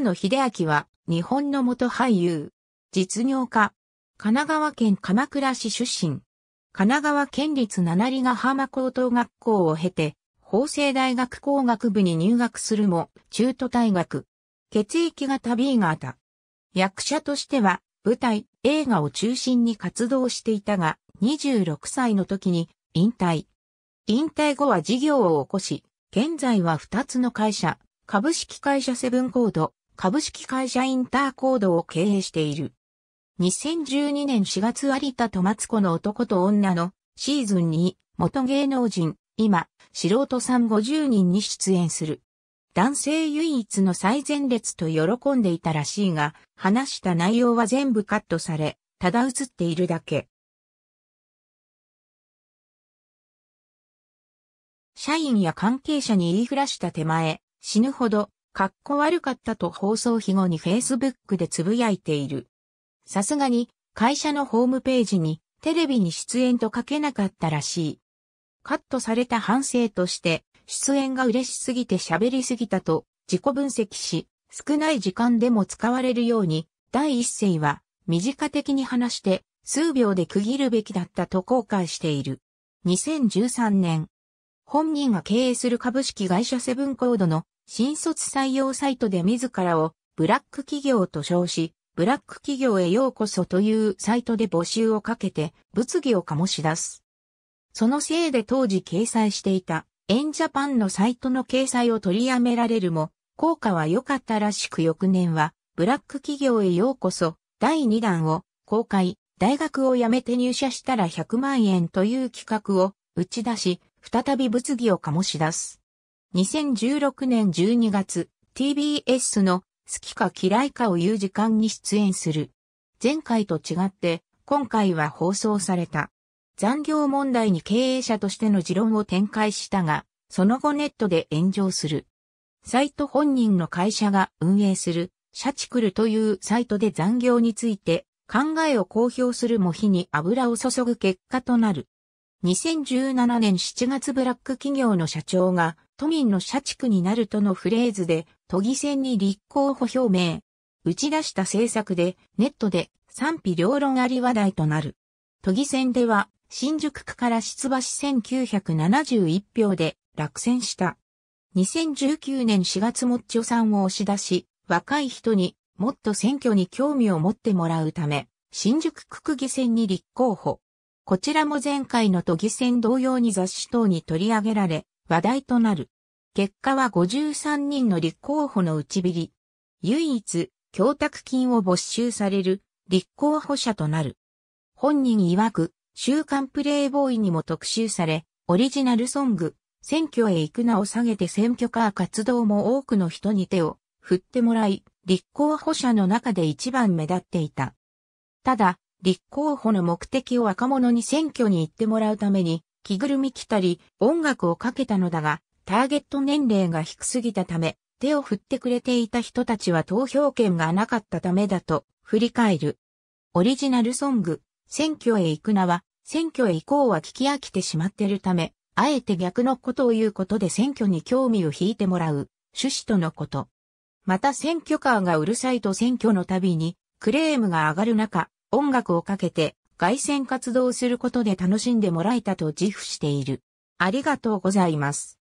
野秀明は、日本の元俳優、実業家、神奈川県鎌倉市出身、神奈川県立七里ヶ浜高等学校を経て、法政大学工学部に入学するも、中途退学。血液型 B 型。役者としては、舞台、映画を中心に活動していたが、26歳の時に引退。引退後は事業を起こし、現在は2つの会社、株式会社セブンコード、株式会社インターコードを経営している。2012年4月有田とマツコの男と女のシーズン2、元芸能人、今、素人さん50人に出演する。男性唯一の最前列と喜んでいたらしいが、話した内容は全部カットされ、ただ映っているだけ。社員や関係者に言いふらした手前、死ぬほどかっこ悪かったと放送日後に Facebook でつぶやいている。さすがに会社のホームページにテレビに出演と書けなかったらしい。カットされた反省として出演が嬉しすぎて喋りすぎたと自己分析し、少ない時間でも使われるように第一声は身近的に話して数秒で区切るべきだったと後悔している。2013年、本人が経営する株式会社セブンコードの新卒採用サイトで自らをブラック企業と称し、ブラック企業へようこそというサイトで募集をかけて物議を醸し出す。そのせいで当時掲載していたエンジャパンのサイトの掲載を取りやめられるも、効果は良かったらしく翌年は、ブラック企業へようこそ第2弾を公開、大学を辞めて入社したら100万円という企画を打ち出し、再び物議を醸し出す。2016年12月、TBS の好きか嫌いかを言う時間に出演する。前回と違って、今回は放送された。残業問題に経営者としての持論を展開したが、その後ネットで炎上する。サイト本人の会社が運営する、シャチクルというサイトで残業について、考えを公表するも火に油を注ぐ結果となる。2017年7月ブラック企業の社長が都民の社畜になるとのフレーズで都議選に立候補表明。打ち出した政策でネットで賛否両論あり話題となる。都議選では新宿区から出馬し1971票で落選した。2019年4月もっちょさんを押し出し、若い人にもっと選挙に興味を持ってもらうため、新宿区区議選に立候補。こちらも前回の都議選同様に雑誌等に取り上げられ、話題となる。結果は53人の立候補の打ち切り。唯一、供託金を没収される、立候補者となる。本人曰く、週刊プレイボーイにも特集され、オリジナルソング、選挙へ行くなを下げて選挙カー活動も多くの人に手を振ってもらい、立候補者の中で一番目立っていた。ただ、立候補の目的を若者に選挙に行ってもらうために、着ぐるみ着たり、音楽をかけたのだが、ターゲット年齢が低すぎたため、手を振ってくれていた人たちは投票権がなかったためだと、振り返る。オリジナルソング、選挙へ行くなは、選挙へ行こうは聞き飽きてしまってるため、あえて逆のことを言うことで選挙に興味を引いてもらう、趣旨とのこと。また選挙カーがうるさいと選挙の度にクレームが上がる中、音楽をかけて外線活動することで楽しんでもらえたと自負している。ありがとうございます。